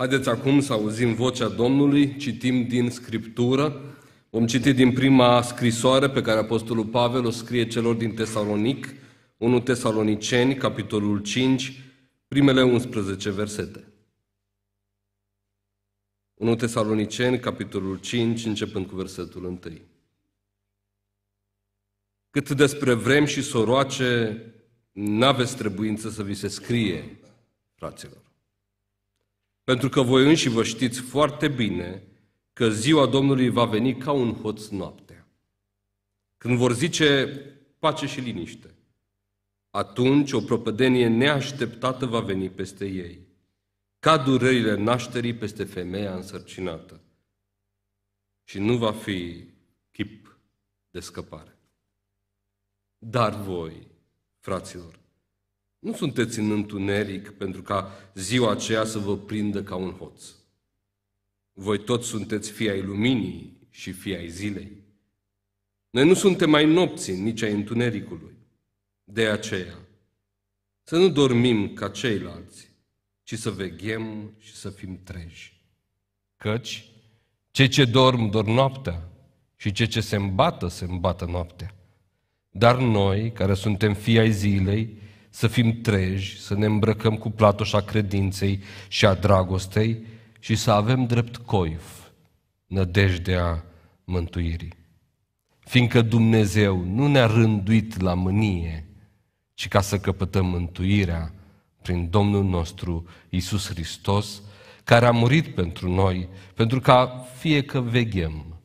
Haideți acum să auzim vocea Domnului, citim din Scriptură, vom citi din prima scrisoare pe care Apostolul Pavel o scrie celor din Tesalonic, 1 Tesaloniceni, capitolul 5, primele 11 versete. 1 Tesaloniceni, capitolul 5, începând cu versetul 1. Cât despre vrem și soroace, n-aveți trebuință să vi se scrie, fraților pentru că voi înși vă știți foarte bine că ziua Domnului va veni ca un hoț noaptea. Când vor zice pace și liniște, atunci o propădenie neașteptată va veni peste ei, ca durerile nașterii peste femeia însărcinată. Și nu va fi chip de scăpare. Dar voi, fraților, nu sunteți în întuneric pentru ca ziua aceea să vă prindă ca un hoț. Voi toți sunteți fii ai luminii și fii ai zilei. Noi nu suntem mai nopții, nici ai întunericului. De aceea, să nu dormim ca ceilalți, ci să veghem și să fim treji. Căci cei ce dorm, dorm noaptea și cei ce se îmbată, se îmbată noaptea. Dar noi, care suntem fii ai zilei, să fim treji, să ne îmbrăcăm cu platoșa credinței și a dragostei și să avem drept coif nădejdea mântuirii. Fiindcă Dumnezeu nu ne-a rânduit la mânie, ci ca să căpătăm mântuirea prin Domnul nostru Isus Hristos, care a murit pentru noi, pentru ca fie că veghem,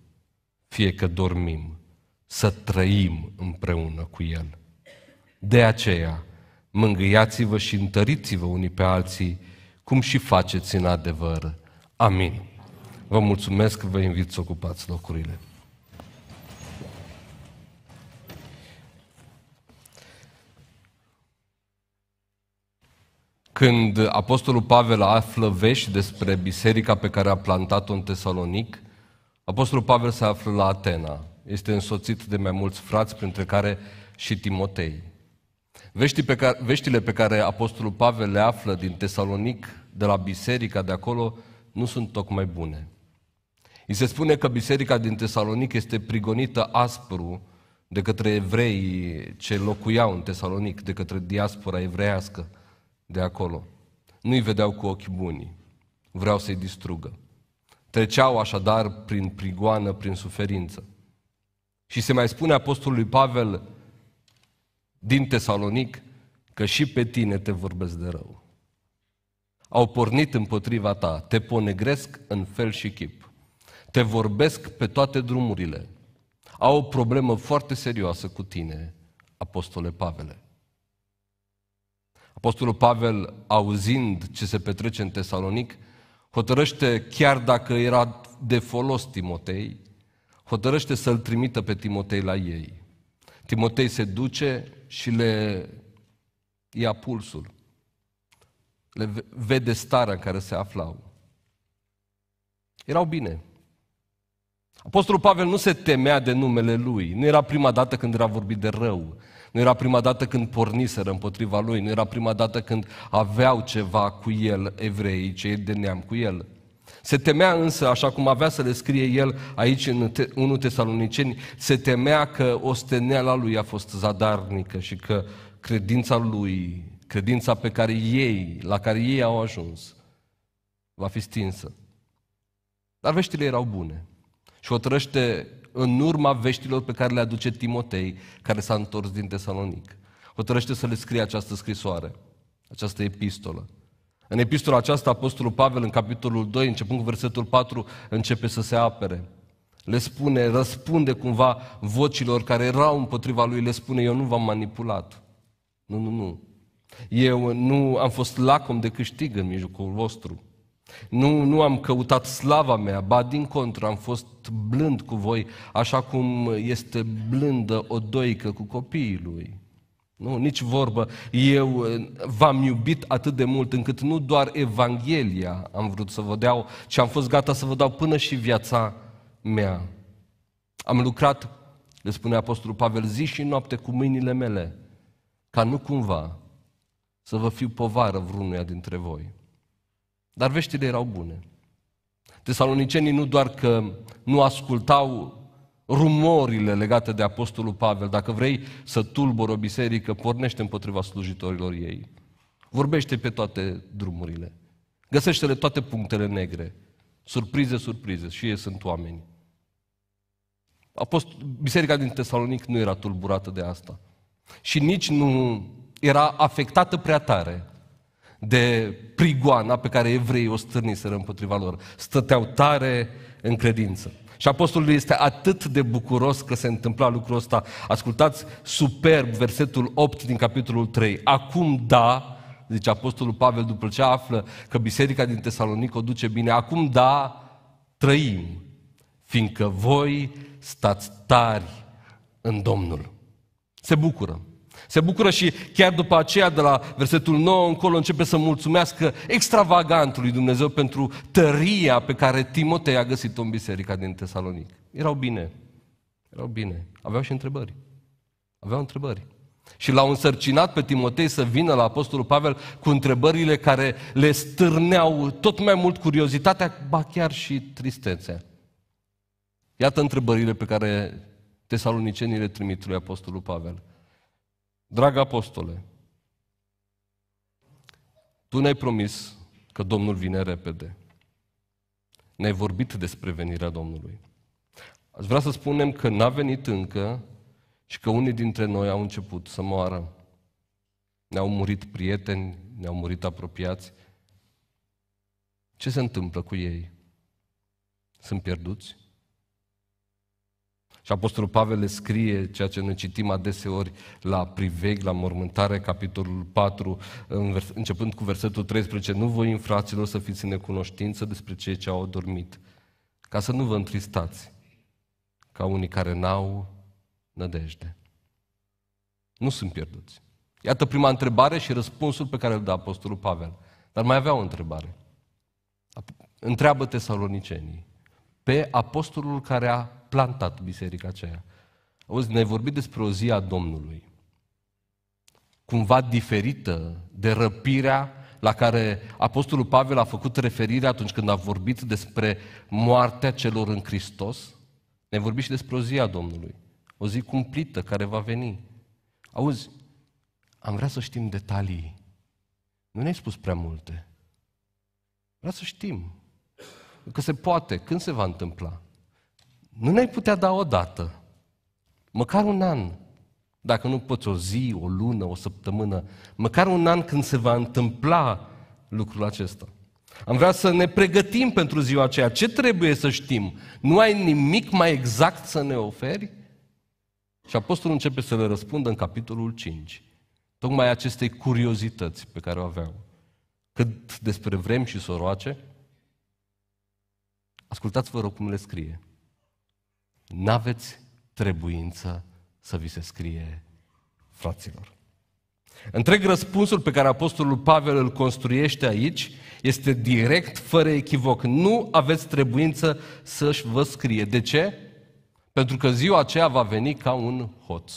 fie că dormim, să trăim împreună cu El. De aceea, mângâiați-vă și întăriți-vă unii pe alții, cum și faceți în adevăr. Amin. Vă mulțumesc, vă invit să ocupați locurile. Când Apostolul Pavel află vești despre biserica pe care a plantat-o în Tesalonic, Apostolul Pavel se află la Atena. Este însoțit de mai mulți frați, printre care și Timotei. Veștile pe, care, veștile pe care Apostolul Pavel le află din Tesalonic, de la biserica de acolo, nu sunt tocmai bune. Îi se spune că biserica din Tesalonic este prigonită aspru de către evrei ce locuiau în Tesalonic, de către diaspora evreiască de acolo. Nu-i vedeau cu ochi buni, vreau să-i distrugă. Treceau așadar prin prigoană, prin suferință. Și se mai spune apostolului Pavel, din Tesalonic că și pe tine te vorbesc de rău. Au pornit împotriva ta, te ponegresc în fel și chip. Te vorbesc pe toate drumurile. Au o problemă foarte serioasă cu tine, Apostole Pavele. Apostolul Pavel, auzind ce se petrece în Tesalonic, hotărăște, chiar dacă era de folos Timotei, hotărăște să-l trimită pe Timotei la ei. Timotei se duce, și le ia pulsul. Le vede starea în care se aflau. Erau bine. Apostolul Pavel nu se temea de numele lui. Nu era prima dată când era vorbit de rău. Nu era prima dată când porniseră împotriva lui. Nu era prima dată când aveau ceva cu el, evrei, cei de neam cu el. Se temea însă, așa cum avea să le scrie el aici în 1 Tesaloniceni, se temea că osteneala lui a fost zadarnică și că credința lui, credința pe care ei, la care ei au ajuns, va fi stinsă. Dar veștile erau bune. Și o trăște în urma veștilor pe care le aduce Timotei, care s-a întors din Tesalonic. trăște să le scrie această scrisoare, această epistolă. În epistola aceasta, Apostolul Pavel, în capitolul 2, începând cu versetul 4, începe să se apere. Le spune, răspunde cumva vocilor care erau împotriva lui, le spune, eu nu v-am manipulat. Nu, nu, nu. Eu nu am fost lacom de câștig în mijlocul vostru. Nu, nu am căutat slava mea, ba din contră, am fost blând cu voi, așa cum este blândă o doică cu copiii lui. Nu, nici vorbă. Eu eh, v-am iubit atât de mult încât nu doar Evanghelia am vrut să vă dau, ci am fost gata să vă dau până și viața mea. Am lucrat, le spune Apostolul Pavel, zi și noapte cu mâinile mele, ca nu cumva să vă fiu povară vreunuia dintre voi. Dar veștile erau bune. Tesalonicenii nu doar că nu ascultau rumorile legate de Apostolul Pavel, dacă vrei să tulbori o biserică, pornește împotriva slujitorilor ei. Vorbește pe toate drumurile. Găsește-le toate punctele negre. Surprize, surprize. Și ei sunt oameni. Apostol... Biserica din Tesalonic nu era tulburată de asta. Și nici nu era afectată prea tare de prigoana pe care evreii o stârniseră împotriva lor. Stăteau tare în credință. Și apostolul este atât de bucuros că se întâmpla lucrul ăsta. Ascultați superb versetul 8 din capitolul 3. Acum da, zice apostolul Pavel după ce află că biserica din Tesalonic o duce bine, acum da, trăim, fiindcă voi stați tari în Domnul. Se bucură. Se bucură și chiar după aceea, de la versetul 9 încolo, începe să mulțumească extravagant lui Dumnezeu pentru tăria pe care Timotei a găsit-o în biserica din Tesalonic. Erau bine. Erau bine. Aveau și întrebări. Aveau întrebări. Și l-au însărcinat pe Timotei să vină la Apostolul Pavel cu întrebările care le stârneau tot mai mult curiozitatea, ba chiar și tristețea. Iată întrebările pe care tesalonicenii le trimit lui Apostolul Pavel. Drag apostole, tu ne-ai promis că Domnul vine repede. Ne-ai vorbit despre venirea Domnului. Aș vrea să spunem că n-a venit încă și că unii dintre noi au început să moară. Ne-au murit prieteni, ne-au murit apropiați. Ce se întâmplă cu ei? Sunt pierduți? Și Apostolul Pavel le scrie ceea ce ne citim adeseori la priveg, la mormântare, capitolul 4, începând cu versetul 13. Nu voi, infraților, să fiți în necunoștință despre cei ce au dormit, ca să nu vă întristați, ca unii care n-au nădejde. Nu sunt pierduți. Iată prima întrebare și răspunsul pe care îl dă Apostolul Pavel. Dar mai avea o întrebare. Întreabă tesalonicenii. Pe apostolul care a plantat biserica aceea. Auzi, ne-ai vorbit despre o zi a Domnului, cumva diferită de răpirea la care Apostolul Pavel a făcut referire atunci când a vorbit despre moartea celor în Hristos. Ne-ai vorbit și despre o zi a Domnului, o zi cumplită care va veni. Auzi, am vrea să știm detalii. Nu ne-ai spus prea multe. Vreau să știm că se poate, când se va întâmpla nu ne-ai putea da o dată, măcar un an, dacă nu poți o zi, o lună, o săptămână, măcar un an când se va întâmpla lucrul acesta. Am vrea să ne pregătim pentru ziua aceea. Ce trebuie să știm? Nu ai nimic mai exact să ne oferi? Și apostolul începe să le răspundă în capitolul 5. Tocmai acestei curiozități pe care o aveau. Cât despre vrem și soroace, ascultați vă rog cum le scrie. N-aveți trebuință să vi se scrie fraților. Întreg răspunsul pe care Apostolul Pavel îl construiește aici este direct, fără echivoc. Nu aveți trebuință să-și vă scrie. De ce? Pentru că ziua aceea va veni ca un hoț.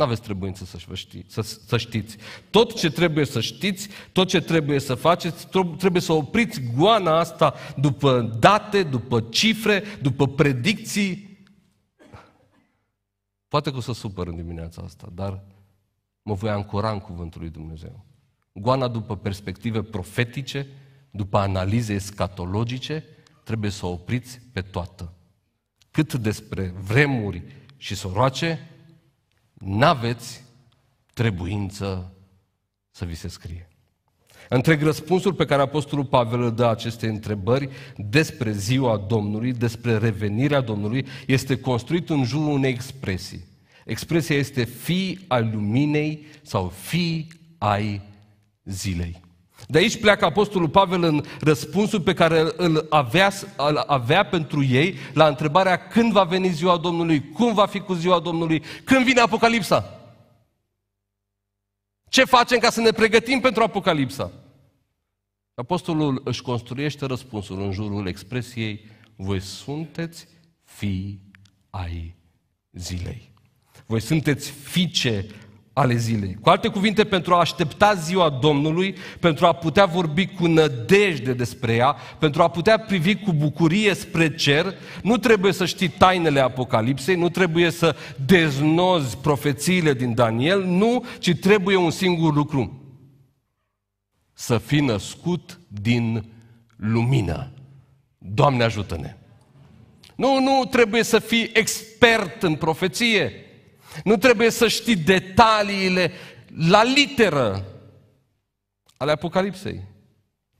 Nu aveți trebuință să, știți, să, să știți. Tot ce trebuie să știți, tot ce trebuie să faceți, trebuie să opriți goana asta după date, după cifre, după predicții. Poate că o să supăr în dimineața asta, dar mă voi ancora în cuvântul lui Dumnezeu. Goana după perspective profetice, după analize escatologice, trebuie să o opriți pe toată. Cât despre vremuri și soroace, n-aveți trebuință să vi se scrie. Întreg răspunsul pe care Apostolul Pavel îl dă aceste întrebări despre ziua Domnului, despre revenirea Domnului, este construit în jurul unei expresii. Expresia este fi al luminei sau fi ai zilei. De aici pleacă Apostolul Pavel în răspunsul pe care îl avea, îl avea pentru ei la întrebarea când va veni ziua Domnului, cum va fi cu ziua Domnului, când vine Apocalipsa. Ce facem ca să ne pregătim pentru Apocalipsa? Apostolul își construiește răspunsul în jurul expresiei voi sunteți fii ai zilei. Voi sunteți fiice ale zilei. Cu alte cuvinte, pentru a aștepta ziua Domnului, pentru a putea vorbi cu nădejde despre ea, pentru a putea privi cu bucurie spre cer, nu trebuie să știi tainele Apocalipsei, nu trebuie să deznozi profețiile din Daniel, nu, ci trebuie un singur lucru. Să fii născut din lumină. Doamne ajută-ne! Nu, nu trebuie să fii expert în profeție, nu trebuie să știi detaliile la literă ale Apocalipsei,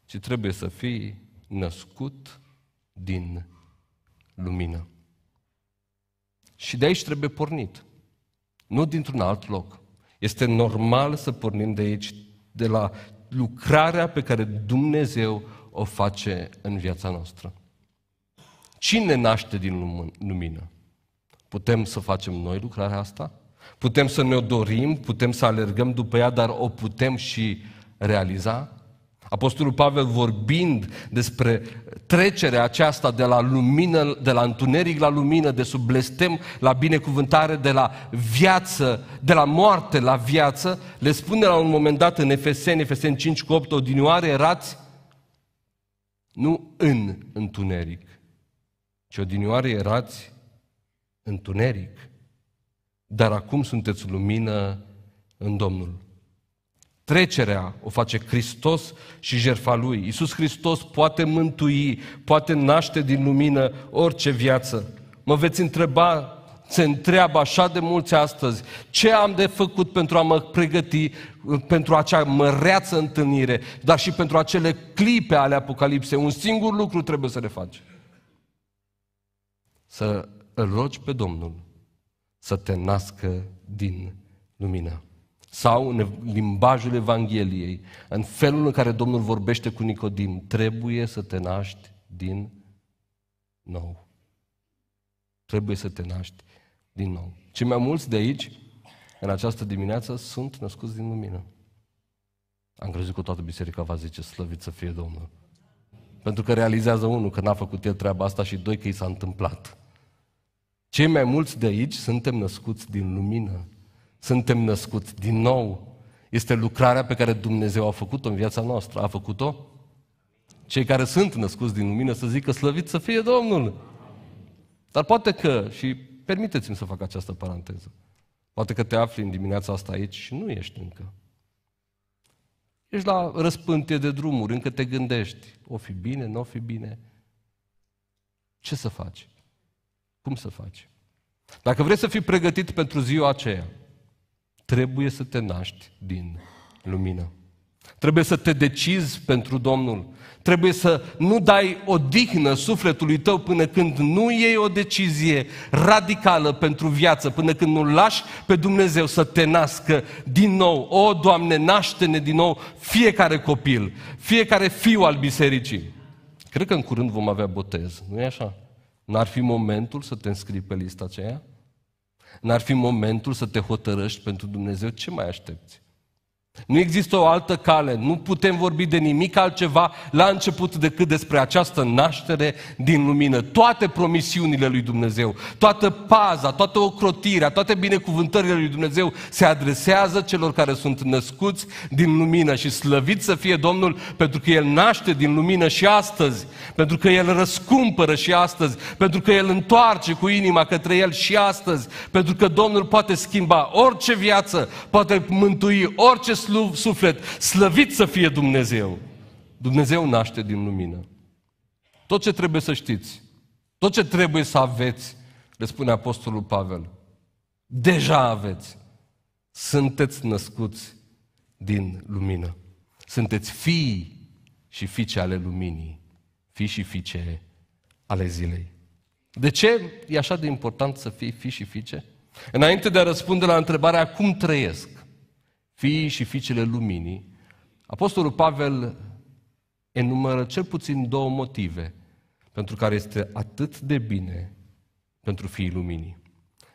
ci trebuie să fii născut din lumină. Și de aici trebuie pornit, nu dintr-un alt loc. Este normal să pornim de aici, de la lucrarea pe care Dumnezeu o face în viața noastră. Cine naște din lumină? Putem să facem noi lucrarea asta? Putem să ne-o dorim, putem să alergăm după ea, dar o putem și realiza? Apostolul Pavel vorbind despre trecerea aceasta de la lumină, de la întuneric la lumină, de sub blestem la binecuvântare, de la viață, de la moarte la viață, le spune la un moment dat în Efeseni, Efeseni 5 cu 8, odinioare erați nu în întuneric, ci odinioare erați întuneric, dar acum sunteți lumină în Domnul. Trecerea o face Hristos și jerfa Lui. Iisus Hristos poate mântui, poate naște din lumină orice viață. Mă veți întreba, se întreabă așa de mulți astăzi, ce am de făcut pentru a mă pregăti pentru acea măreață întâlnire, dar și pentru acele clipe ale Apocalipsei. Un singur lucru trebuie să le faci. Să îl rogi pe Domnul să te nască din lumină. Sau în limbajul Evangheliei, în felul în care Domnul vorbește cu Nicodim, trebuie să te naști din nou. Trebuie să te naști din nou. Cei mai mulți de aici, în această dimineață, sunt născuți din lumină. Am crezut că toată biserica va zice, slăvit să fie Domnul. Pentru că realizează, unul, că n-a făcut el treaba asta și, doi, că i s-a întâmplat. Cei mai mulți de aici suntem născuți din lumină, suntem născuți din nou. Este lucrarea pe care Dumnezeu a făcut-o în viața noastră. A făcut-o? Cei care sunt născuți din lumină să zică slăvit să fie Domnul. Dar poate că, și permiteți-mi să fac această paranteză, poate că te afli în dimineața asta aici și nu ești încă. Ești la răspântie de drumuri, încă te gândești, o fi bine, nu o fi bine. Ce să faci? Cum să faci? Dacă vrei să fii pregătit pentru ziua aceea, trebuie să te naști din lumină. Trebuie să te decizi pentru Domnul. Trebuie să nu dai o dihnă sufletului tău până când nu iei o decizie radicală pentru viață, până când nu lași pe Dumnezeu să te nască din nou. O, Doamne, naște-ne din nou fiecare copil, fiecare fiu al bisericii. Cred că în curând vom avea botez, nu e așa? N-ar fi momentul să te înscrii pe lista aceea? N-ar fi momentul să te hotărăști pentru Dumnezeu? Ce mai aștepți? Nu există o altă cale, nu putem vorbi de nimic altceva la început decât despre această naștere din lumină. Toate promisiunile lui Dumnezeu, toată paza, toată ocrotirea, toate binecuvântările lui Dumnezeu se adresează celor care sunt născuți din lumină și slăvit să fie Domnul pentru că El naște din lumină și astăzi, pentru că El răscumpără și astăzi, pentru că El întoarce cu inima către El și astăzi, pentru că Domnul poate schimba orice viață, poate mântui orice slăbire, suflet, slăvit să fie Dumnezeu. Dumnezeu naște din lumină. Tot ce trebuie să știți, tot ce trebuie să aveți, le spune Apostolul Pavel, deja aveți. Sunteți născuți din lumină. Sunteți fii și fiice ale luminii, fii și fiice ale zilei. De ce e așa de important să fii fi și fiice? Înainte de a răspunde la întrebarea cum trăiesc, fiii și fiicele luminii, Apostolul Pavel enumără cel puțin două motive pentru care este atât de bine pentru fiii luminii.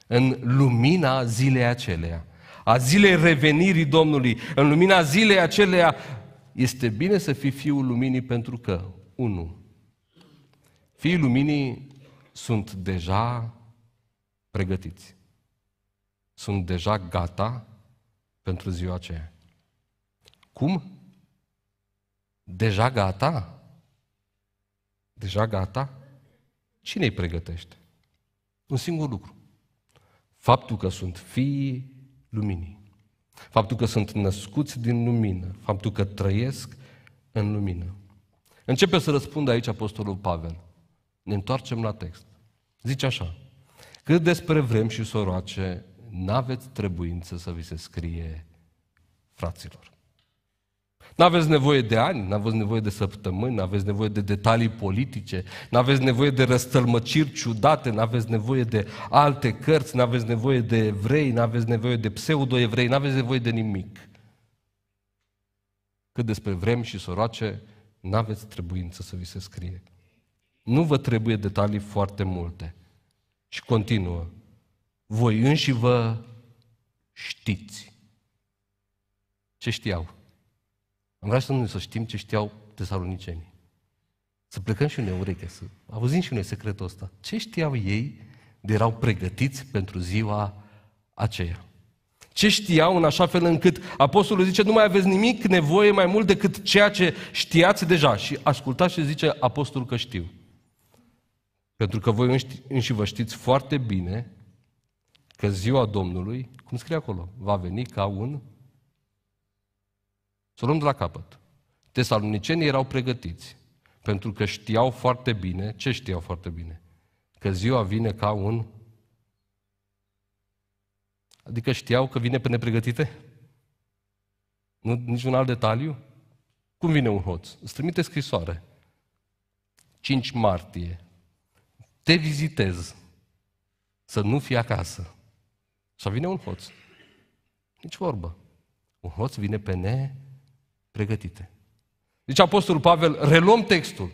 În lumina zilei acelea, a zilei revenirii Domnului, în lumina zilei acelea, este bine să fii fiul luminii pentru că, unu, fiii luminii sunt deja pregătiți. Sunt deja gata pentru ziua aceea. Cum? Deja gata? Deja gata? Cine îi pregătește? Un singur lucru. Faptul că sunt fii luminii. Faptul că sunt născuți din lumină. Faptul că trăiesc în lumină. Începe să răspundă aici Apostolul Pavel. Ne întoarcem la text. Zice așa. Cât despre vrem și soroace, n-aveți trebuință să vi se scrie fraților. N-aveți nevoie de ani, n-aveți nevoie de săptămâni, n-aveți nevoie de detalii politice, n-aveți nevoie de răstălmăciri ciudate, n-aveți nevoie de alte cărți, n-aveți nevoie de evrei, n-aveți nevoie de pseudo-evrei, n-aveți nevoie de nimic. Cât despre vrem și soroace, n-aveți trebuință să vi se scrie. Nu vă trebuie detalii foarte multe. Și continuă voi înși vă știți. Ce știau? Am vrea să nu să știm ce știau tesalonicenii. Să plecăm și noi urechea, să auzim și noi secretul ăsta. Ce știau ei de erau pregătiți pentru ziua aceea? Ce știau în așa fel încât apostolul zice, nu mai aveți nimic nevoie mai mult decât ceea ce știați deja. Și ascultați și zice apostolul că știu. Pentru că voi înși vă știți foarte bine Că ziua Domnului, cum scrie acolo, va veni ca un... Să luăm de la capăt. Tesalonicenii erau pregătiți, pentru că știau foarte bine, ce știau foarte bine? Că ziua vine ca un... Adică știau că vine pe nepregătite? Nu, niciun alt detaliu? Cum vine un hoț? Îți trimite scrisoare. 5 martie. Te vizitez. Să nu fii acasă. Sau vine un hoț. Nici vorbă. Un hoț vine pe ne pregătite. Deci Apostolul Pavel, reluăm textul.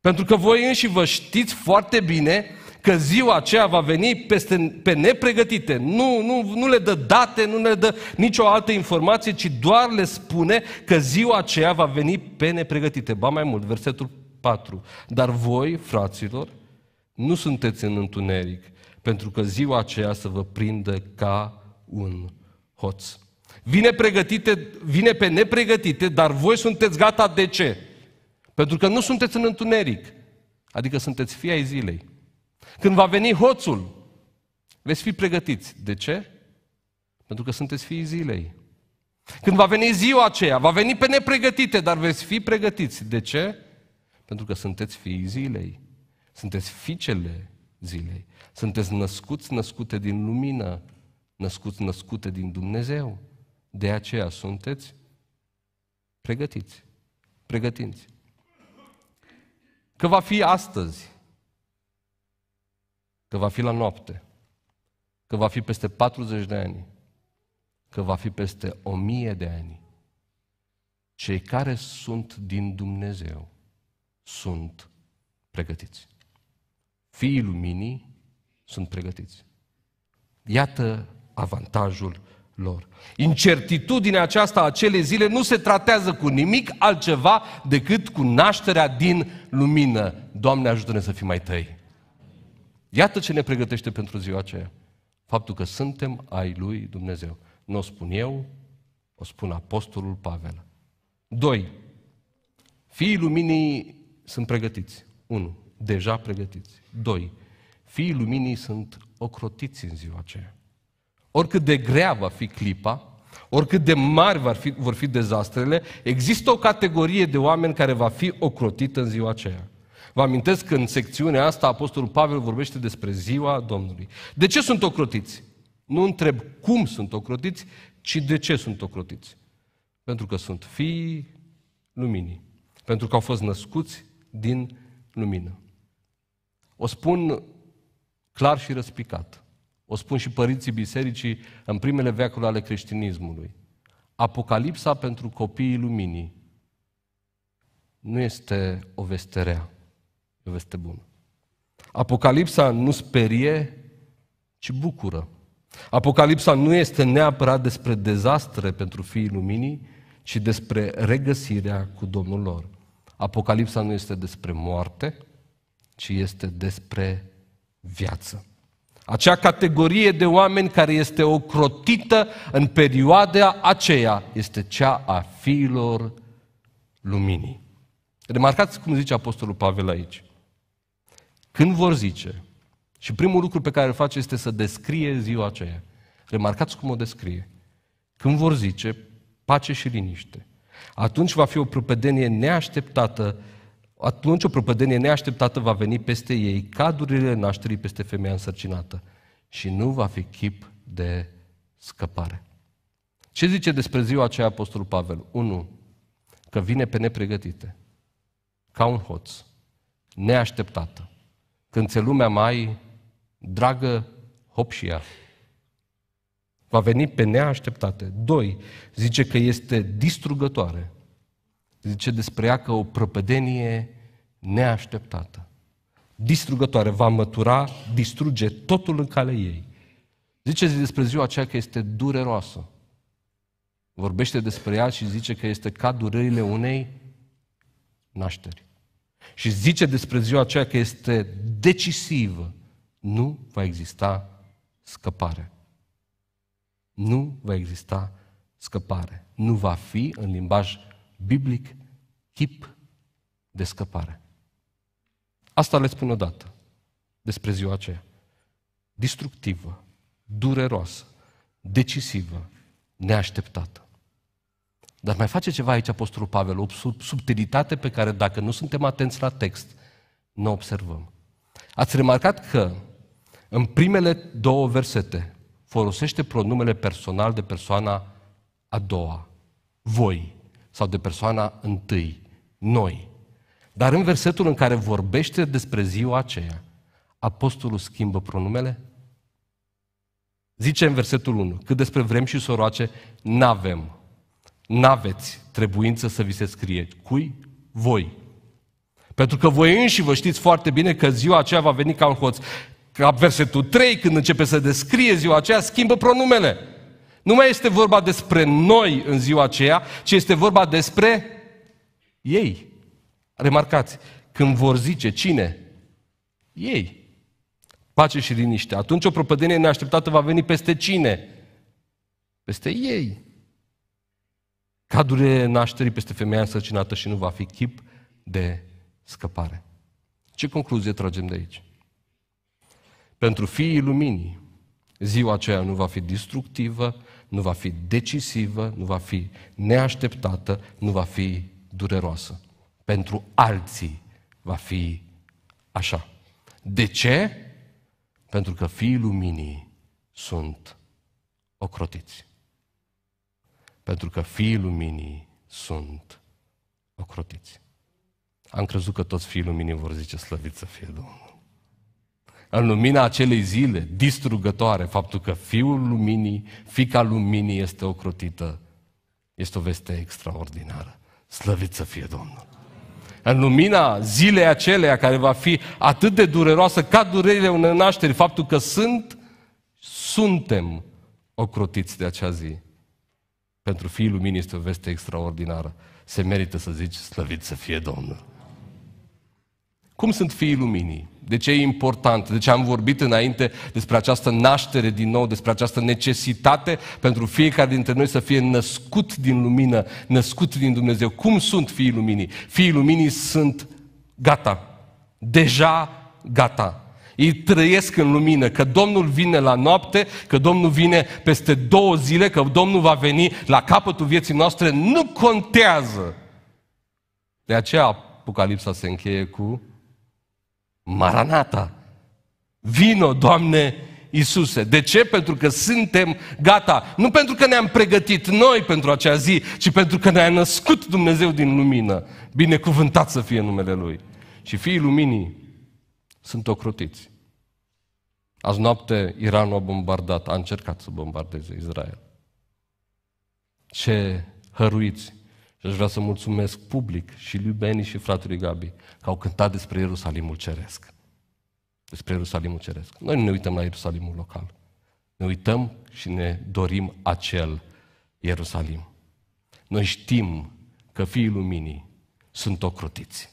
Pentru că voi înși vă știți foarte bine că ziua aceea va veni peste, pe nepregătite. Nu, nu, nu le dă date, nu le dă nicio altă informație, ci doar le spune că ziua aceea va veni pe nepregătite. Ba mai mult, versetul 4. Dar voi, fraților, nu sunteți în întuneric, pentru că ziua aceea să vă prindă ca un hoț. Vine, pregătite, vine pe nepregătite, dar voi sunteți gata de ce? Pentru că nu sunteți în întuneric, adică sunteți fii ai zilei. Când va veni hoțul, veți fi pregătiți. De ce? Pentru că sunteți fii zilei. Când va veni ziua aceea, va veni pe nepregătite, dar veți fi pregătiți. De ce? Pentru că sunteți fii zilei. Sunteți fiicele zilei. Sunteți născuți, născute din lumină, născuți, născute din Dumnezeu. De aceea sunteți pregătiți, pregătiți. Că va fi astăzi, că va fi la noapte, că va fi peste 40 de ani, că va fi peste 1000 de ani. Cei care sunt din Dumnezeu sunt pregătiți fiii luminii sunt pregătiți. Iată avantajul lor. Incertitudinea aceasta a acele zile nu se tratează cu nimic altceva decât cu nașterea din lumină. Doamne ajută-ne să fim mai tăi. Iată ce ne pregătește pentru ziua aceea. Faptul că suntem ai lui Dumnezeu. Nu o spun eu, o spun Apostolul Pavel. 2. Fiii luminii sunt pregătiți. 1 deja pregătiți. Doi. Fiii luminii sunt ocrotiți în ziua aceea. Oricât de grea va fi clipa, oricât de mari vor fi, vor fi dezastrele, există o categorie de oameni care va fi ocrotită în ziua aceea. Vă amintesc că în secțiunea asta Apostolul Pavel vorbește despre ziua Domnului. De ce sunt ocrotiți? Nu întreb cum sunt ocrotiți, ci de ce sunt ocrotiți. Pentru că sunt fii luminii. Pentru că au fost născuți din lumină. O spun clar și răspicat. O spun și părinții bisericii în primele veacuri ale creștinismului. Apocalipsa pentru copiii luminii nu este o veste rea, o veste bună. Apocalipsa nu sperie, ci bucură. Apocalipsa nu este neapărat despre dezastre pentru fiii luminii, ci despre regăsirea cu Domnul lor. Apocalipsa nu este despre moarte, ci este despre viață. Acea categorie de oameni care este ocrotită în perioada aceea este cea a fiilor luminii. Remarcați cum zice Apostolul Pavel aici. Când vor zice, și primul lucru pe care îl face este să descrie ziua aceea. Remarcați cum o descrie. Când vor zice pace și liniște, atunci va fi o prăpădenie neașteptată atunci o propădenie neașteptată va veni peste ei, cadurile nașterii peste femeia însărcinată și nu va fi chip de scăpare. Ce zice despre ziua aceea Apostolul Pavel? 1. Că vine pe nepregătite, ca un hoț, neașteptată, când ți lumea mai dragă hop și ea. Va veni pe neașteptate. 2. Zice că este distrugătoare zice despre ea că o prăpădenie neașteptată, distrugătoare, va mătura, distruge totul în calea ei. Zice despre ziua aceea că este dureroasă. Vorbește despre ea și zice că este ca durerile unei nașteri. Și zice despre ziua aceea că este decisivă. Nu va exista scăpare. Nu va exista scăpare. Nu va fi, în limbaj biblic chip de scăpare. Asta le spun odată despre ziua aceea. Distructivă, dureroasă, decisivă, neașteptată. Dar mai face ceva aici Apostolul Pavel, o subtilitate pe care dacă nu suntem atenți la text, nu observăm. Ați remarcat că în primele două versete folosește pronumele personal de persoana a doua. Voi sau de persoana întâi, noi. Dar în versetul în care vorbește despre ziua aceea, apostolul schimbă pronumele? Zice în versetul 1, cât despre vrem și soroace, n-avem, n-aveți trebuință să vi se scrie. Cui? Voi. Pentru că voi înși vă știți foarte bine că ziua aceea va veni ca un hoț. La versetul 3, când începe să descrie ziua aceea, schimbă pronumele. Nu mai este vorba despre noi în ziua aceea, ci este vorba despre ei. Remarcați, când vor zice cine? Ei. Pace și liniște. Atunci o propădenie neașteptată va veni peste cine? Peste ei. Cadurile nașterii peste femeia însărcinată și nu va fi chip de scăpare. Ce concluzie tragem de aici? Pentru fiii luminii, ziua aceea nu va fi destructivă, nu va fi decisivă, nu va fi neașteptată, nu va fi dureroasă. Pentru alții va fi așa. De ce? Pentru că fiii luminii sunt ocrotiți. Pentru că fiii luminii sunt ocrotiți. Am crezut că toți fiii luminii vor zice slăvit să fie Domnul în lumina acelei zile distrugătoare, faptul că Fiul Luminii, Fica Luminii este ocrotită, este o veste extraordinară. Slăvit să fie Domnul! În lumina zilei acelea care va fi atât de dureroasă ca durerile unei nașteri, faptul că sunt, suntem ocrotiți de acea zi. Pentru Fiul Luminii este o veste extraordinară. Se merită să zici, slăvit să fie Domnul! Cum sunt fiii luminii? De ce e important? De ce am vorbit înainte despre această naștere din nou, despre această necesitate pentru fiecare dintre noi să fie născut din lumină, născut din Dumnezeu. Cum sunt fiii luminii? Fiii luminii sunt gata, deja gata. Ei trăiesc în lumină, că Domnul vine la noapte, că Domnul vine peste două zile, că Domnul va veni la capătul vieții noastre, nu contează. De aceea Apocalipsa se încheie cu Maranata! Vino, Doamne Iisuse! De ce? Pentru că suntem gata. Nu pentru că ne-am pregătit noi pentru acea zi, ci pentru că ne-a născut Dumnezeu din lumină. Binecuvântat să fie numele Lui. Și fiii luminii sunt ocrotiți. Azi noapte Iranul a bombardat, a încercat să bombardeze Israel. Ce hăruiți aș deci vrea să mulțumesc public și lui Beni și fratelui Gabi că au cântat despre Ierusalimul Ceresc. Despre Ierusalimul Ceresc. Noi nu ne uităm la Ierusalimul local. Ne uităm și ne dorim acel Ierusalim. Noi știm că fiii luminii sunt ocrotiți.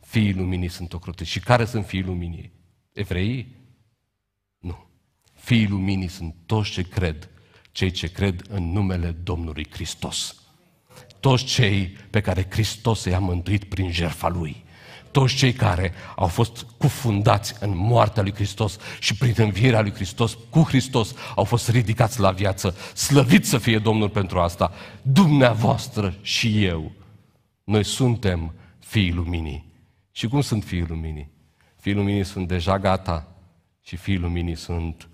Fiii luminii sunt ocrotiți. Și care sunt fiii luminii? Evreii? Nu. Fiii luminii sunt toți ce cred, cei ce cred în numele Domnului Hristos toți cei pe care Hristos i-a mântuit prin jertfa Lui. Toți cei care au fost cufundați în moartea lui Hristos și prin învierea lui Hristos, cu Hristos, au fost ridicați la viață. Slăvit să fie Domnul pentru asta. Dumneavoastră și eu, noi suntem fiii luminii. Și cum sunt fiii luminii? Fiii luminii sunt deja gata și fiii luminii sunt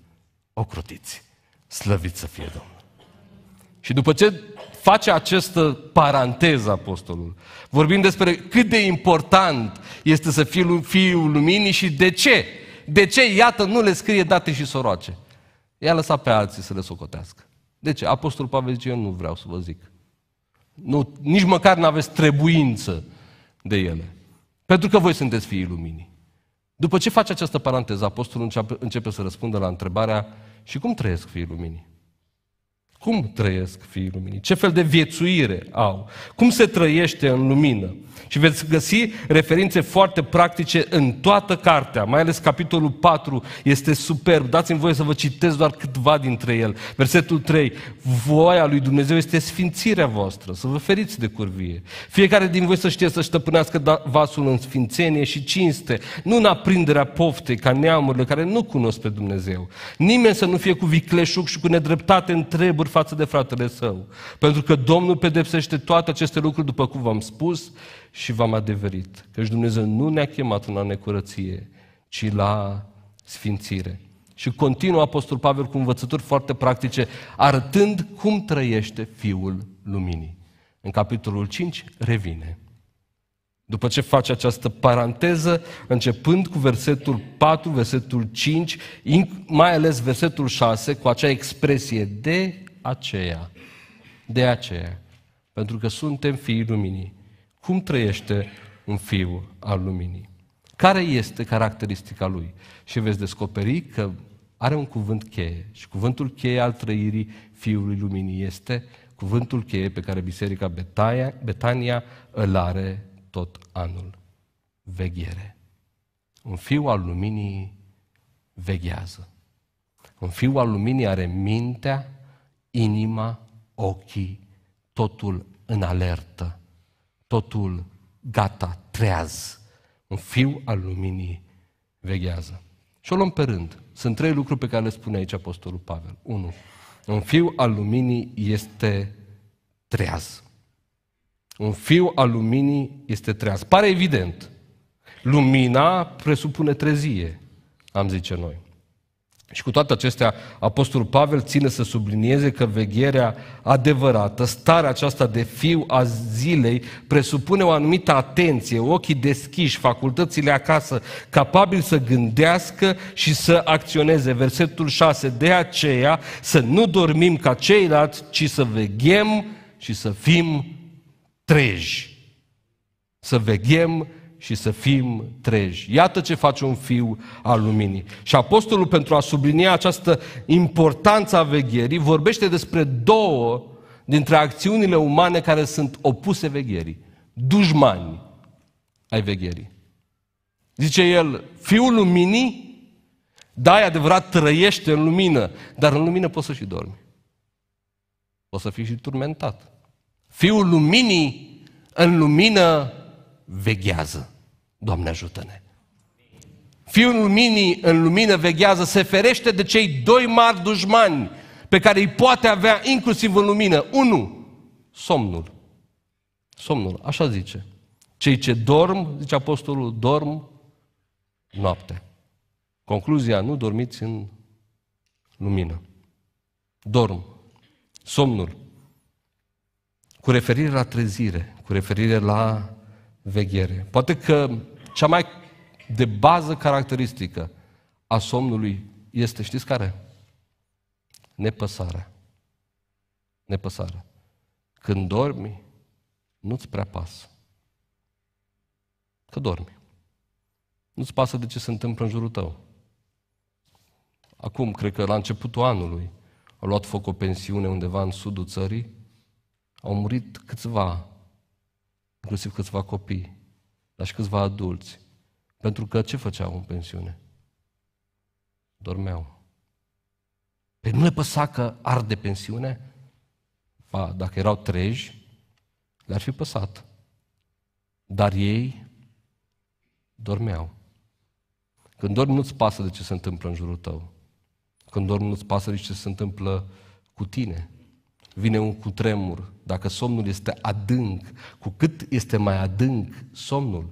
ocrutiți. Slăvit să fie Domnul! Și după ce face această paranteză apostolul, vorbim despre cât de important este să fii fiul luminii și de ce. De ce, iată, nu le scrie date și soroace. I-a lăsat pe alții să le socotească. De ce? Apostolul Pavel zice, eu nu vreau să vă zic. Nu, nici măcar nu aveți trebuință de ele. Pentru că voi sunteți fiii luminii. După ce face această paranteză, apostolul începe, începe să răspundă la întrebarea și cum trăiesc fiii luminii? Cum trăiesc fiii luminii? Ce fel de viețuire au? Cum se trăiește în lumină? Și veți găsi referințe foarte practice în toată cartea, mai ales capitolul 4 este superb. Dați-mi voie să vă citesc doar câtva dintre el. Versetul 3. Voia lui Dumnezeu este sfințirea voastră, să vă feriți de curvie. Fiecare din voi să știe să stăpânească da, vasul în sfințenie și cinste, nu în aprinderea poftei ca neamurile care nu cunosc pe Dumnezeu. Nimeni să nu fie cu vicleșuc și cu nedreptate în treburi față de fratele său. Pentru că Domnul pedepsește toate aceste lucruri, după cum v-am spus, și v-am adeverit, căci Dumnezeu nu ne-a chemat la necurăție, ci la sfințire. Și continuă Apostol Pavel cu învățături foarte practice, arătând cum trăiește Fiul Luminii. În capitolul 5 revine. După ce face această paranteză, începând cu versetul 4, versetul 5, mai ales versetul 6, cu acea expresie de aceea. De aceea. Pentru că suntem fiii luminii. Cum trăiește un fiu al luminii? Care este caracteristica lui? Și veți descoperi că are un cuvânt cheie și cuvântul cheie al trăirii Fiului Luminii este cuvântul cheie pe care Biserica Betania, Betania îl are tot anul. Veghere. Un fiu al luminii veghează. Un fiu al luminii are mintea, inima, ochii, totul în alertă totul gata, treaz. Un fiu al luminii veghează. Și o luăm pe rând. Sunt trei lucruri pe care le spune aici Apostolul Pavel. Unu, Un fiu al luminii este treaz. Un fiu al luminii este treaz. Pare evident. Lumina presupune trezie, am zice noi. Și cu toate acestea, Apostolul Pavel ține să sublinieze că vegherea adevărată, starea aceasta de fiu a zilei, presupune o anumită atenție, ochii deschiși, facultățile acasă, capabil să gândească și să acționeze. Versetul 6, de aceea să nu dormim ca ceilalți, ci să veghem și să fim treji. Să veghem și să fim treji. Iată ce face un fiu al luminii. Și apostolul, pentru a sublinia această importanță a vegherii, vorbește despre două dintre acțiunile umane care sunt opuse vegherii. Dușmani ai vegherii. Zice el, fiul luminii, da, e adevărat, trăiește în lumină, dar în lumină poți să și dormi. Poți să fii și turmentat. Fiul luminii în lumină veghează. Doamne ajută-ne! Fiul luminii în lumină veghează, se ferește de cei doi mari dușmani pe care îi poate avea inclusiv în lumină. Unu, somnul. Somnul, așa zice. Cei ce dorm, zice apostolul, dorm noapte. Concluzia, nu dormiți în lumină. Dorm. Somnul. Cu referire la trezire, cu referire la veghere. Poate că cea mai de bază caracteristică a somnului este, știți care? Nepăsarea. Nepăsarea. Când dormi, nu-ți prea pasă. Că dormi. Nu-ți pasă de ce se întâmplă în jurul tău. Acum, cred că la începutul anului, au luat foc o pensiune undeva în sudul țării, au murit câțiva, inclusiv câțiva copii dar și câțiva adulți. Pentru că ce făceau în pensiune? Dormeau. Pe păi nu le păsa că arde pensiune? Ba, dacă erau treji, le-ar fi păsat. Dar ei dormeau. Când dormi, nu-ți pasă de ce se întâmplă în jurul tău. Când dormi, nu-ți pasă de ce se întâmplă cu tine vine un cutremur. Dacă somnul este adânc, cu cât este mai adânc somnul,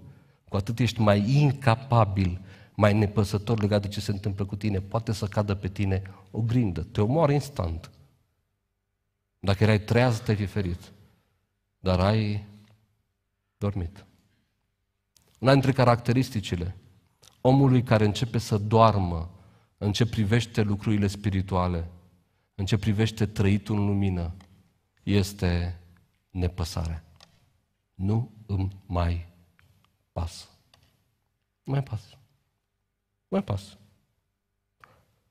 cu atât ești mai incapabil, mai nepăsător legat de ce se întâmplă cu tine. Poate să cadă pe tine o grindă, te omoară instant. Dacă erai treaz, te-ai fi ferit. Dar ai dormit. Una dintre caracteristicile omului care începe să doarmă în ce privește lucrurile spirituale – în ce privește trăitul în lumină, este nepăsare. Nu îmi mai pas. Nu mai pas. Nu mai pas.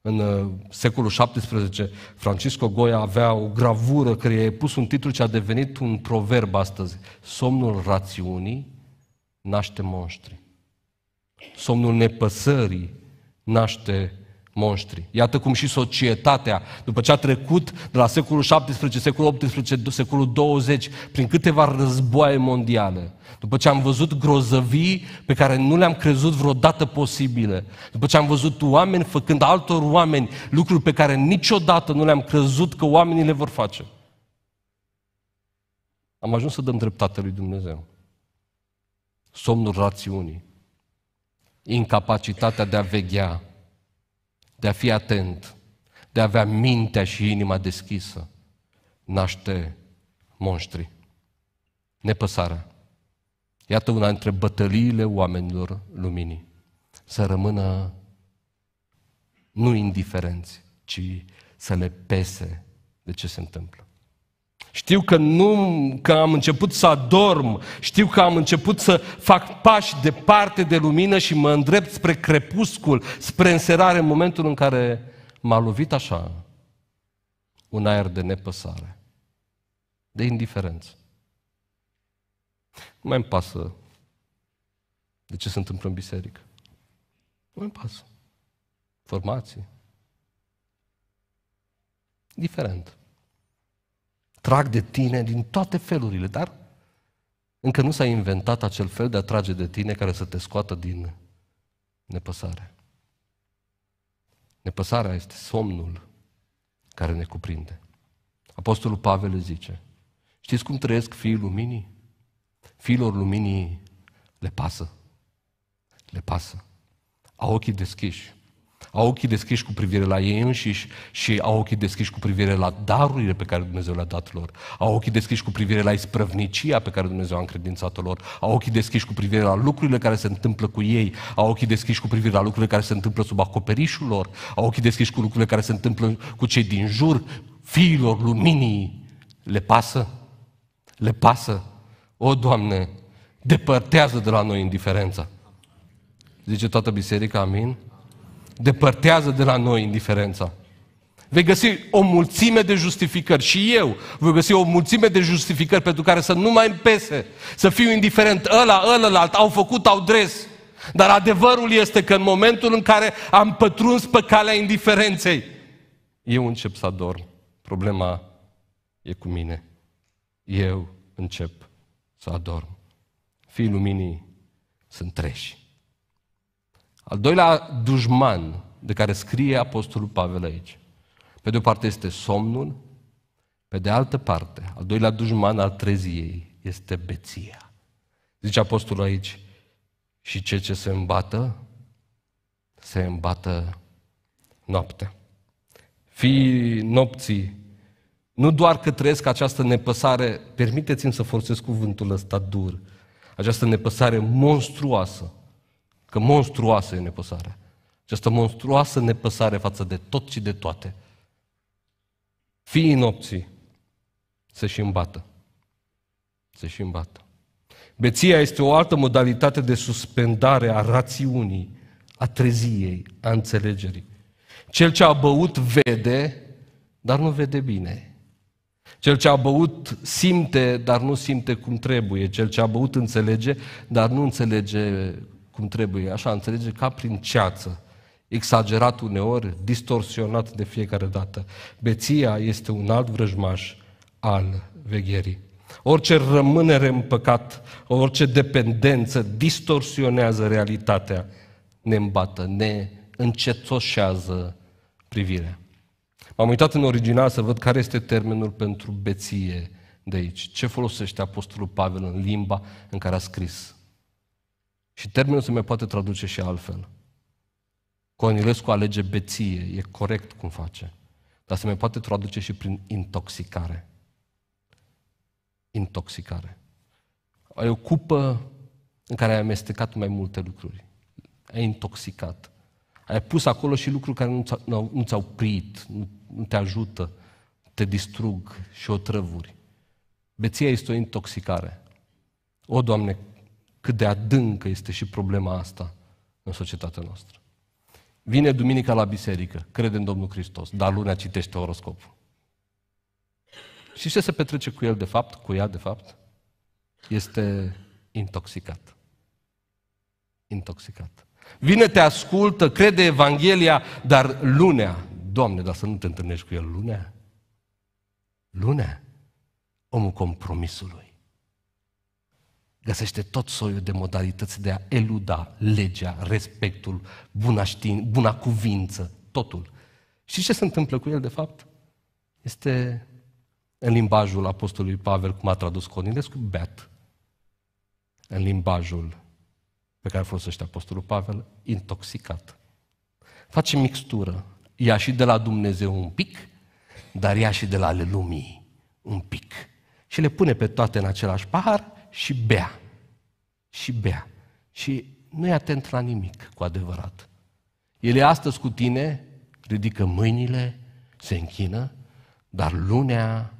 În uh, secolul XVII, Francisco Goya avea o gravură care i-a pus un titlu ce a devenit un proverb astăzi. Somnul rațiunii naște monștri. Somnul nepăsării naște monștri. Iată cum și societatea, după ce a trecut de la secolul 17, secolul 18, secolul 20, prin câteva războaie mondiale, după ce am văzut grozăvii pe care nu le-am crezut vreodată posibile, după ce am văzut oameni făcând altor oameni lucruri pe care niciodată nu le-am crezut că oamenii le vor face, am ajuns să dăm dreptate lui Dumnezeu. Somnul rațiunii, incapacitatea de a veghea, de a fi atent, de a avea mintea și inima deschisă, naște monștri. Nepăsarea. Iată una dintre bătăliile oamenilor luminii. Să rămână nu indiferenți, ci să le pese de ce se întâmplă. Știu că nu că am început să adorm, știu că am început să fac pași departe de lumină și mă îndrept spre crepuscul, spre înserare în momentul în care m-a lovit așa un aer de nepăsare, de indiferență. Nu mai îmi pasă de ce se întâmplă în biserică. Nu mai îmi pasă. Formații. Diferent trag de tine din toate felurile, dar încă nu s-a inventat acel fel de a trage de tine care să te scoată din nepăsare. Nepăsarea este somnul care ne cuprinde. Apostolul Pavel zice, știți cum trăiesc fiii luminii? Fiilor luminii le pasă. Le pasă. Au ochii deschiși. Au ochii deschiși cu privire la ei înșiși și au ochii deschiși cu privire la darurile pe care Dumnezeu le-a dat lor. Au ochii deschiși cu privire la isprăvnicia pe care Dumnezeu a încredințat-o lor. Au ochii deschiși cu privire la lucrurile care se întâmplă cu ei. Au ochii deschiși cu privire la lucrurile care se întâmplă sub acoperișul lor. Au ochii deschiși cu lucrurile care se întâmplă cu cei din jur, fiilor luminii. Le pasă? Le pasă? O, Doamne, depărtează de la noi indiferența. Zice toată biserica, amin? Depărtează de la noi indiferența. Vei găsi o mulțime de justificări și eu voi găsi o mulțime de justificări pentru care să nu mai îmi pese, să fiu indiferent ăla, ălălalt, au făcut, au dres. Dar adevărul este că în momentul în care am pătruns pe calea indiferenței, eu încep să adorm. Problema e cu mine. Eu încep să adorm. Fii luminii sunt treși. Al doilea dușman de care scrie Apostolul Pavel aici. Pe de o parte este somnul, pe de altă parte, al doilea dușman al treziei este beția. Zice apostolul aici, și ce ce se îmbată, se îmbată noaptea. Fii nopții, nu doar că trăiesc această nepăsare, permiteți-mi să folosesc cuvântul ăsta dur, această nepăsare monstruoasă, Că monstruoasă e nepăsarea. Această monstruoasă nepăsare față de tot și de toate. Fiii nopții se și îmbată. Se și îmbată. Beția este o altă modalitate de suspendare a rațiunii, a treziei, a înțelegerii. Cel ce a băut vede, dar nu vede bine. Cel ce a băut simte, dar nu simte cum trebuie. Cel ce a băut înțelege, dar nu înțelege cum trebuie, așa înțelege, ca prin ceață, exagerat uneori, distorsionat de fiecare dată. Beția este un alt vrăjmaș al vegherii. Orice rămânere în păcat, orice dependență distorsionează realitatea, ne îmbată, ne încețoșează privirea. M-am uitat în original să văd care este termenul pentru beție de aici. Ce folosește Apostolul Pavel în limba în care a scris și termenul se mai poate traduce și altfel. Cornilescu alege beție, e corect cum face. Dar se mai poate traduce și prin intoxicare. Intoxicare. Ai o cupă în care ai amestecat mai multe lucruri. Ai intoxicat. Ai pus acolo și lucruri care nu ți-au, ți priit, nu, nu te ajută, te distrug și o trăvuri. Beția este o intoxicare. O, Doamne, cât de adâncă este și problema asta în societatea noastră. Vine duminica la biserică, crede în Domnul Hristos, dar lunea citește horoscopul. Și ce se petrece cu el de fapt, cu ea de fapt? Este intoxicat. Intoxicat. Vine, te ascultă, crede Evanghelia, dar lunea, Doamne, dar să nu te întâlnești cu el lunea. Lunea, omul compromisului găsește tot soiul de modalități de a eluda legea, respectul, buna, știin, buna cuvință, totul. Și ce se întâmplă cu el, de fapt? Este în limbajul apostolului Pavel, cum a tradus Cornilescu, beat. În limbajul pe care folosește apostolul Pavel, intoxicat. Face mixtură. Ia și de la Dumnezeu un pic, dar ia și de la ale lumii un pic. Și le pune pe toate în același pahar și bea. Și bea. Și nu e atent la nimic cu adevărat. El e astăzi cu tine, ridică mâinile, se închină, dar lunea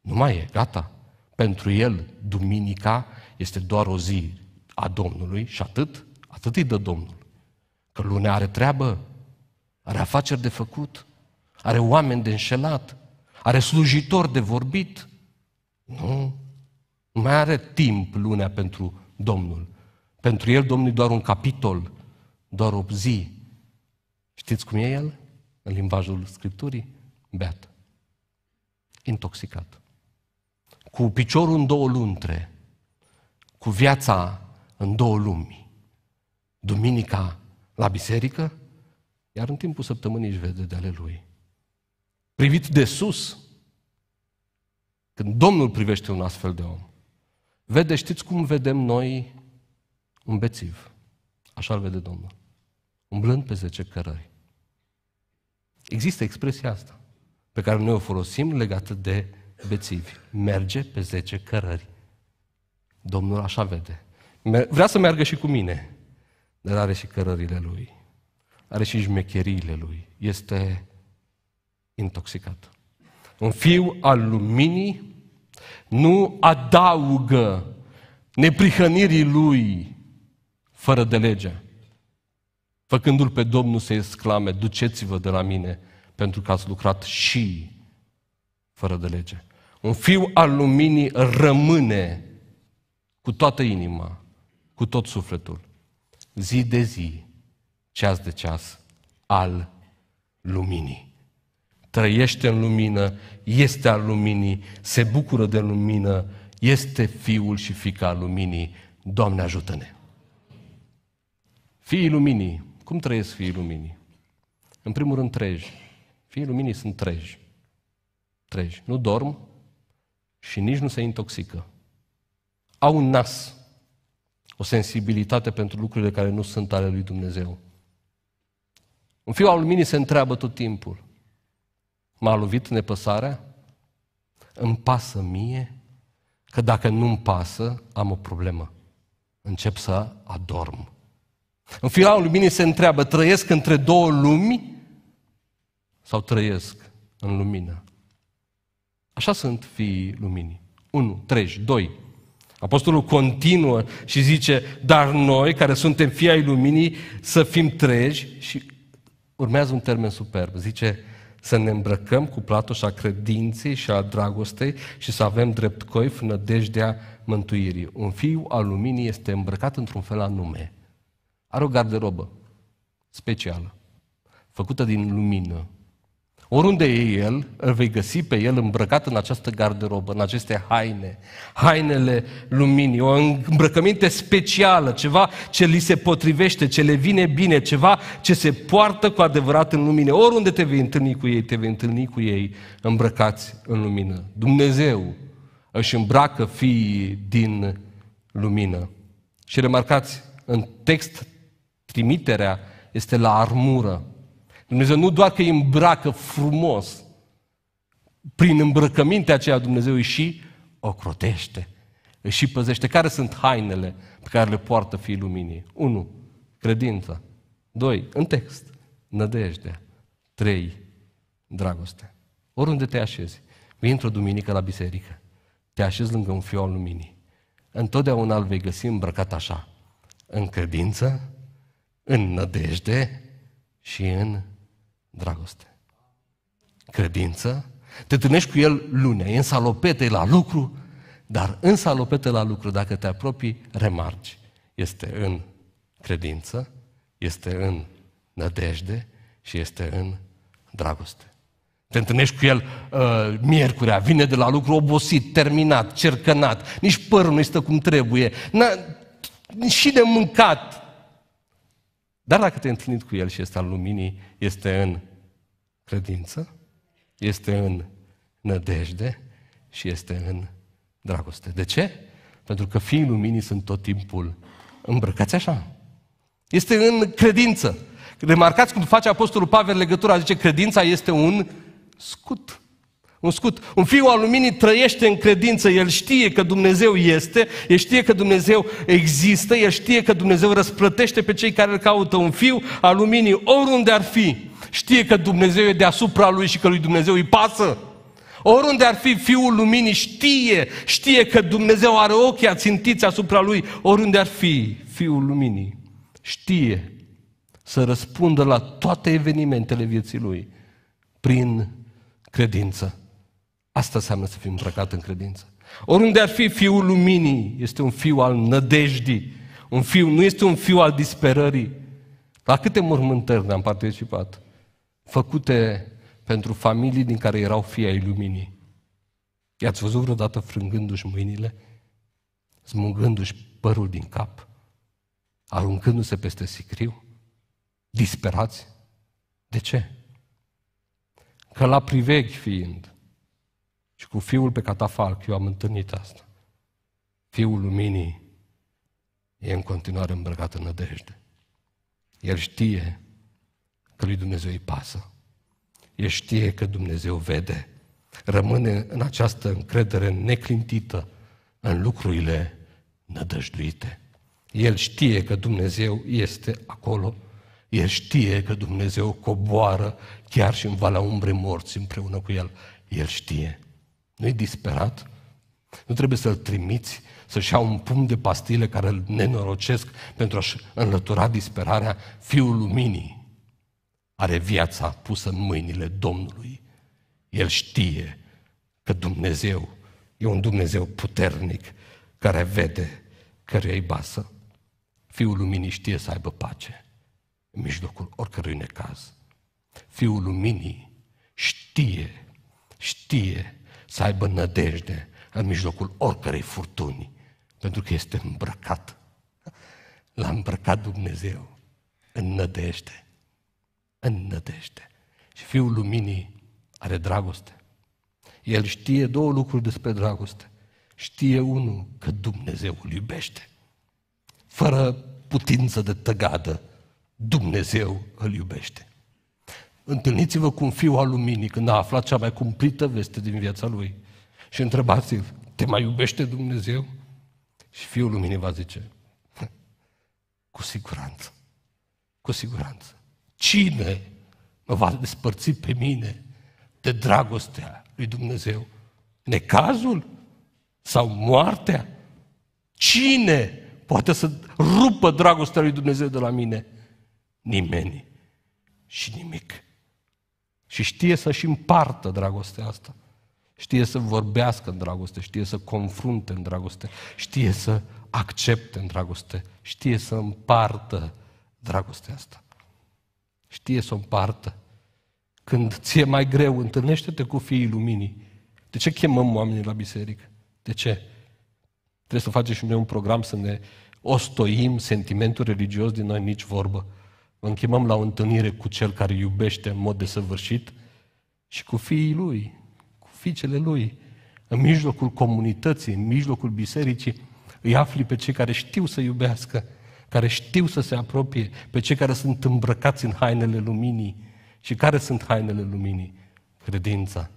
nu mai e, gata. Pentru el, duminica este doar o zi a Domnului și atât, atât îi dă Domnul. Că lunea are treabă, are afaceri de făcut, are oameni de înșelat, are slujitor de vorbit. Nu, mai are timp lunea pentru Domnul. Pentru el Domnul e doar un capitol, doar o zi. Știți cum e el? În limbajul Scripturii? Beat. Intoxicat. Cu piciorul în două luntre. Cu viața în două lumi. Duminica la biserică, iar în timpul săptămânii își vede de ale lui. Privit de sus, când Domnul privește un astfel de om, vede, știți cum vedem noi un bețiv? așa îl vede Domnul. Umblând pe zece cărări. Există expresia asta pe care noi o folosim legată de bețivi. Merge pe zece cărări. Domnul așa vede. Vrea să meargă și cu mine, dar are și cărările lui. Are și jmecheriile lui. Este intoxicat. Un fiu al luminii nu adaugă neprihănirii lui fără de lege, făcându-l pe Domnul să exclame, duceți-vă de la mine, pentru că ați lucrat și fără de lege. Un fiu al luminii rămâne cu toată inima, cu tot sufletul, zi de zi, ceas de ceas, al luminii trăiește în lumină, este al luminii, se bucură de lumină, este fiul și fica al luminii. Doamne ajută-ne! Fiii luminii, cum trăiesc fiii luminii? În primul rând treji. Fiii luminii sunt treji. Treji. Nu dorm și nici nu se intoxică. Au un nas, o sensibilitate pentru lucrurile care nu sunt ale lui Dumnezeu. Un fiu al luminii se întreabă tot timpul. M-a lovit nepăsarea? Îmi pasă mie? Că dacă nu-mi pasă, am o problemă. Încep să adorm. În fiul luminii se întreabă, trăiesc între două lumi sau trăiesc în lumină? Așa sunt fiii luminii. Unu, treci, doi. Apostolul continuă și zice, dar noi, care suntem fii ai luminii, să fim treji și urmează un termen superb. Zice, să ne îmbrăcăm cu platoșa credinței și a dragostei și să avem drept coif nădejdea mântuirii. Un fiu al luminii este îmbrăcat într-un fel anume. Are o garderobă specială, făcută din lumină, Oriunde e el, îl vei găsi pe el îmbrăcat în această garderobă, în aceste haine, hainele luminii, o îmbrăcăminte specială, ceva ce li se potrivește, ce le vine bine, ceva ce se poartă cu adevărat în lumină. Oriunde te vei întâlni cu ei, te vei întâlni cu ei îmbrăcați în lumină. Dumnezeu își îmbracă fiii din lumină. Și remarcați, în text trimiterea este la armură. Dumnezeu nu doar că îi îmbracă frumos, prin îmbrăcămintea aceea Dumnezeu îi și ocrotește, îi și păzește. Care sunt hainele pe care le poartă fiul luminii? 1. Credința. 2. În text. Nădejdea. 3. Dragoste. Oriunde te așezi, vii într-o duminică la biserică, te așezi lângă un fiu al luminii. Întotdeauna îl vei găsi îmbrăcat așa, în credință, în nădejde și în Dragoste. Credință. Te întâlnești cu el lunea, e în salopete, la lucru, dar în salopete la lucru, dacă te apropii, remarci. Este în credință, este în nădejde și este în dragoste. Te întâlnești cu el uh, miercurea, vine de la lucru obosit, terminat, cercănat, nici părul nu stă cum trebuie, n- și de mâncat. Dar dacă te întâlnești cu el și este al luminii, este în credință, este în nădejde și este în dragoste. De ce? Pentru că fiii luminii sunt tot timpul îmbrăcați așa. Este în credință. Remarcați cum face Apostolul Pavel legătura, zice credința este un scut. Un scut. Un fiu al luminii trăiește în credință. El știe că Dumnezeu este, el știe că Dumnezeu există, el știe că Dumnezeu răsplătește pe cei care îl caută. Un fiu al luminii, oriunde ar fi, Știe că Dumnezeu e deasupra lui și că lui Dumnezeu îi pasă. Oriunde ar fi Fiul Luminii, știe, știe că Dumnezeu are ochii ațintiți asupra lui. Oriunde ar fi Fiul Luminii, știe să răspundă la toate evenimentele vieții lui prin credință. Asta înseamnă să fim îmbrăcat în credință. Oriunde ar fi Fiul Luminii, este un fiu al nădejdii. Un fiu nu este un fiu al disperării. La câte mormântări ne-am participat? făcute pentru familii din care erau fii ai luminii. I-ați văzut vreodată frângându-și mâinile, smulgându-și părul din cap, aruncându-se peste sicriu, disperați? De ce? Că la priveghi fiind, și cu fiul pe catafalc, eu am întâlnit asta, fiul luminii e în continuare îmbrăcat în nădejde. El știe că lui Dumnezeu îi pasă. El știe că Dumnezeu vede. Rămâne în această încredere neclintită în lucrurile nădăjduite. El știe că Dumnezeu este acolo. El știe că Dumnezeu coboară chiar și în Valea Umbrei Morți împreună cu El. El știe. Nu-i disperat? Nu trebuie să-L trimiți să-și ia un pumn de pastile care îl nenorocesc pentru a-și înlătura disperarea Fiul Luminii are viața pusă în mâinile Domnului. El știe că Dumnezeu e un Dumnezeu puternic care vede, care îi basă. Fiul Luminii știe să aibă pace în mijlocul oricărui necaz. Fiul Luminii știe, știe să aibă nădejde în mijlocul oricărei furtuni, pentru că este îmbrăcat. L-a îmbrăcat Dumnezeu în nădejde înnădește. nădejde. Și Fiul Luminii are dragoste. El știe două lucruri despre dragoste. Știe unul că Dumnezeu îl iubește. Fără putință de tăgadă, Dumnezeu îl iubește. Întâlniți-vă cu un fiu al luminii când a aflat cea mai cumplită veste din viața lui și întrebați-l, te mai iubește Dumnezeu? Și fiul luminii va zice, cu siguranță, cu siguranță. Cine mă va despărți pe mine de dragostea lui Dumnezeu? Necazul? Sau moartea? Cine poate să rupă dragostea lui Dumnezeu de la mine? Nimeni și nimic. Și știe să și împartă dragostea asta. Știe să vorbească în dragoste, știe să confrunte în dragoste, știe să accepte în dragoste, știe să împartă dragostea asta. Știe să o împartă. Când ți-e mai greu, întâlnește-te cu fiii luminii. De ce chemăm oamenii la biserică? De ce? Trebuie să facem și noi un program să ne ostoim sentimentul religios din noi, nici vorbă. Vă închemăm la o întâlnire cu cel care iubește în mod desăvârșit și cu fiii lui, cu fiicele lui, în mijlocul comunității, în mijlocul bisericii, îi afli pe cei care știu să iubească care știu să se apropie, pe cei care sunt îmbrăcați în hainele luminii. Și care sunt hainele luminii? Credința,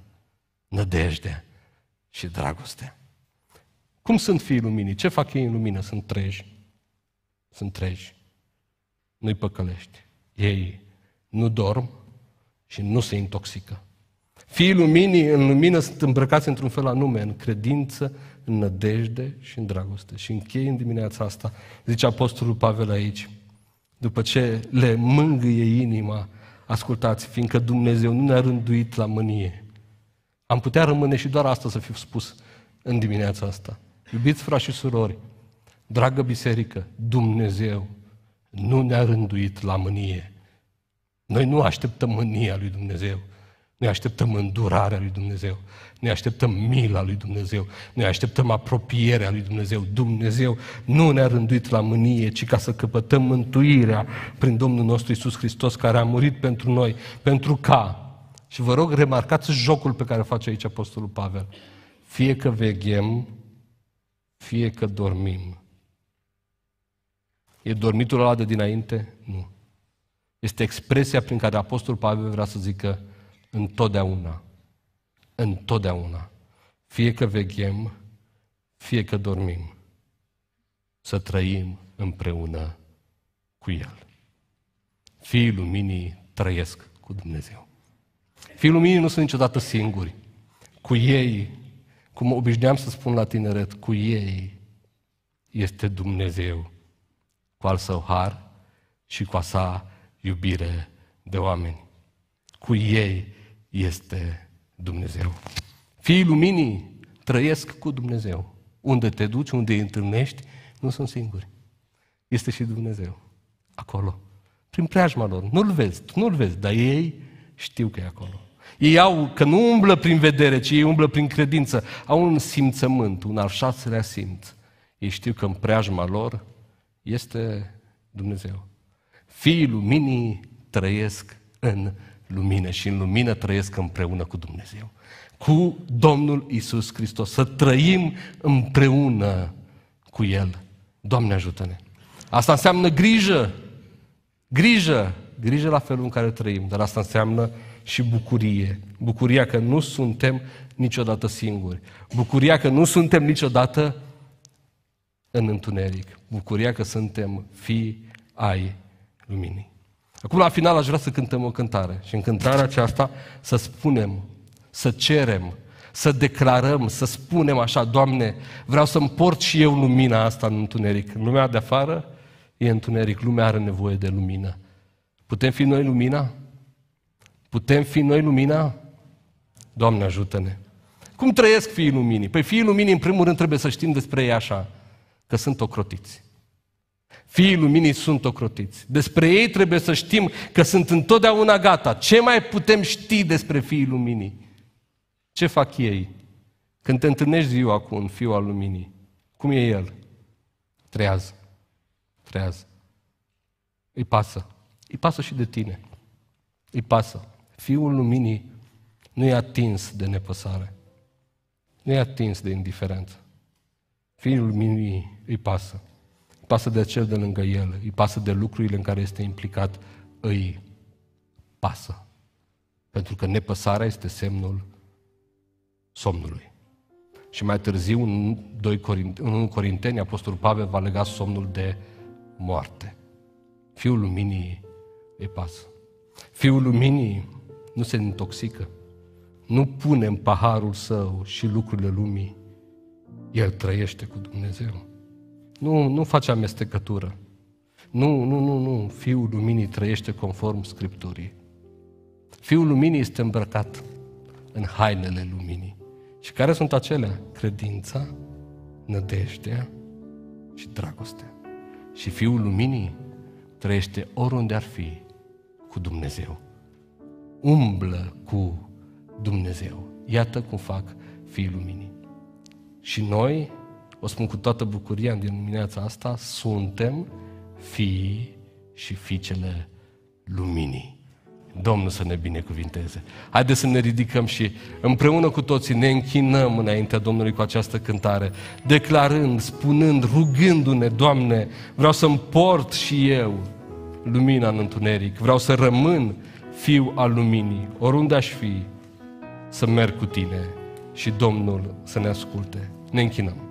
nădejdea și dragostea. Cum sunt fiii luminii? Ce fac ei în lumină? Sunt treji. Sunt treji. Nu-i păcălești. Ei nu dorm și nu se intoxică. Fiii luminii în lumină sunt îmbrăcați într-un fel anume, în credință, în nădejde și în dragoste. Și închei în dimineața asta, zice Apostolul Pavel aici, după ce le mângâie inima, ascultați, fiindcă Dumnezeu nu ne-a rânduit la mânie. Am putea rămâne și doar asta să fiu spus în dimineața asta. Iubiți frați și surori, dragă biserică, Dumnezeu nu ne-a rânduit la mânie. Noi nu așteptăm mânia lui Dumnezeu. Ne așteptăm îndurarea lui Dumnezeu. Ne așteptăm mila lui Dumnezeu. Ne așteptăm apropierea lui Dumnezeu. Dumnezeu nu ne-a rânduit la mânie, ci ca să căpătăm mântuirea prin Domnul nostru Isus Hristos, care a murit pentru noi. Pentru ca, și vă rog, remarcați jocul pe care face aici Apostolul Pavel. Fie că veghem, fie că dormim. E dormitul ăla de dinainte? Nu. Este expresia prin care Apostolul Pavel vrea să zică Întotdeauna. Întotdeauna. Fie că veghem, fie că dormim. Să trăim împreună cu El. Fiii luminii trăiesc cu Dumnezeu. Fiii luminii nu sunt niciodată singuri. Cu ei, cum obișnuiam să spun la tineret, cu ei este Dumnezeu cu al său har și cu a sa iubire de oameni. Cu ei este Dumnezeu. Fiii luminii trăiesc cu Dumnezeu. Unde te duci, unde îi întâlnești, nu sunt singuri. Este și Dumnezeu. Acolo. Prin preajma lor. Nu-L vezi, nu-L vezi, dar ei știu că e acolo. Ei au, că nu umblă prin vedere, ci ei umblă prin credință. Au un simțământ, un al șaselea simț. Ei știu că în preajma lor este Dumnezeu. Fiii luminii trăiesc în lumină și în lumină trăiesc împreună cu Dumnezeu. Cu Domnul Isus Hristos. Să trăim împreună cu El. Doamne ajută-ne! Asta înseamnă grijă, grijă, grijă la felul în care trăim, dar asta înseamnă și bucurie. Bucuria că nu suntem niciodată singuri. Bucuria că nu suntem niciodată în întuneric. Bucuria că suntem fii ai luminii. Acum la final aș vrea să cântăm o cântare și în cântarea aceasta să spunem, să cerem, să declarăm, să spunem așa, Doamne, vreau să-mi port și eu lumina asta în întuneric. Lumea de afară e întuneric, lumea are nevoie de lumină. Putem fi noi lumina? Putem fi noi lumina? Doamne ajută-ne! Cum trăiesc fiii luminii? Păi fiii luminii, în primul rând, trebuie să știm despre ei așa, că sunt ocrotiți. Fiii luminii sunt ocrotiți. Despre ei trebuie să știm că sunt întotdeauna gata. Ce mai putem ști despre fiii luminii? Ce fac ei? Când te întâlnești ziua cu un fiu al luminii, cum e el? Trează. Trează. Îi pasă. Îi pasă și de tine. Îi pasă. Fiul luminii nu e atins de nepăsare. Nu e atins de indiferență. Fiul luminii îi pasă pasă de cel de lângă el, îi pasă de lucrurile în care este implicat, îi pasă. Pentru că nepăsarea este semnul somnului. Și mai târziu, în 1 Corinteni, Apostolul Pavel va lega somnul de moarte. Fiul luminii îi pasă. Fiul luminii nu se intoxică. Nu pune în paharul său și lucrurile lumii. El trăiește cu Dumnezeu. Nu, nu face amestecătură. Nu, nu, nu, nu. Fiul Luminii trăiește conform Scripturii. Fiul Luminii este îmbrăcat în hainele Luminii. Și care sunt acelea? Credința, nădejdea și dragoste. Și Fiul Luminii trăiește oriunde ar fi cu Dumnezeu. Umblă cu Dumnezeu. Iată cum fac fiul Luminii. Și noi o spun cu toată bucuria în dimineața asta, suntem fii și fiicele luminii. Domnul să ne binecuvinteze. Haideți să ne ridicăm și împreună cu toții ne închinăm înaintea Domnului cu această cântare, declarând, spunând, rugându-ne, Doamne, vreau să-mi port și eu lumina în întuneric, vreau să rămân fiu al luminii, oriunde aș fi, să merg cu Tine și Domnul să ne asculte. Ne închinăm.